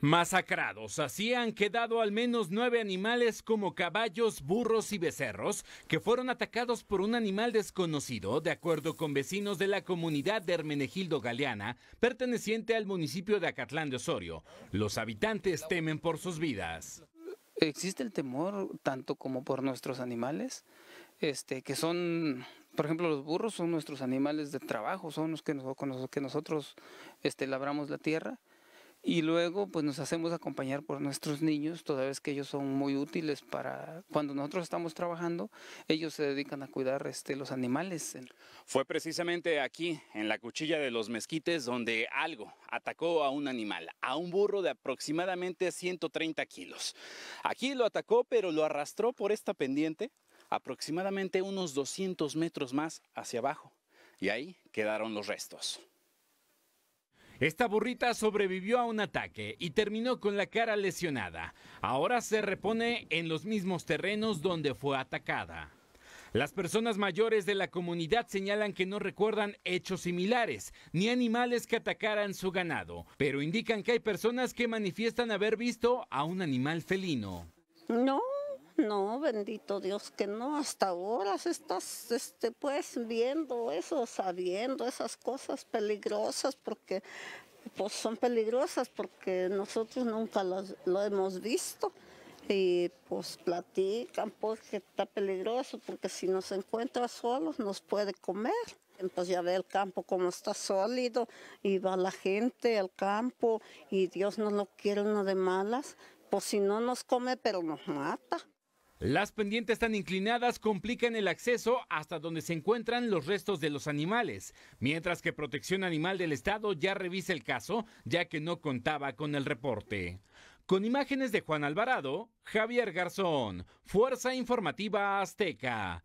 Masacrados, así han quedado al menos nueve animales como caballos, burros y becerros que fueron atacados por un animal desconocido, de acuerdo con vecinos de la comunidad de Hermenegildo Galeana, perteneciente al municipio de Acatlán de Osorio. Los habitantes temen por sus vidas. Existe el temor tanto como por nuestros animales, este, que son, por ejemplo, los burros son nuestros animales de trabajo, son los que, que nosotros este, labramos la tierra y luego pues nos hacemos acompañar por nuestros niños, toda vez que ellos son muy útiles para cuando nosotros estamos trabajando, ellos se dedican a cuidar este, los animales. Fue precisamente aquí, en la cuchilla de los mezquites, donde algo atacó a un animal, a un burro de aproximadamente 130 kilos. Aquí lo atacó, pero lo arrastró por esta pendiente aproximadamente unos 200 metros más hacia abajo. Y ahí quedaron los restos. Esta burrita sobrevivió a un ataque y terminó con la cara lesionada. Ahora se repone en los mismos terrenos donde fue atacada. Las personas mayores de la comunidad señalan que no recuerdan hechos similares ni animales que atacaran su ganado, pero indican que hay personas que manifiestan haber visto a un animal felino. No, no, bendito Dios, que no, hasta ahora estás este, pues viendo eso, sabiendo esas cosas peligrosas, porque pues son peligrosas, porque nosotros nunca lo hemos visto y pues platican porque pues, está peligroso, porque si nos encuentra solos nos puede comer. Pues ya ve el campo como está sólido y va la gente al campo y Dios no lo quiere uno de malas, pues si no nos come pero nos mata. Las pendientes tan inclinadas complican el acceso hasta donde se encuentran los restos de los animales, mientras que Protección Animal del Estado ya revisa el caso, ya que no contaba con el reporte. Con imágenes de Juan Alvarado, Javier Garzón, Fuerza Informativa Azteca.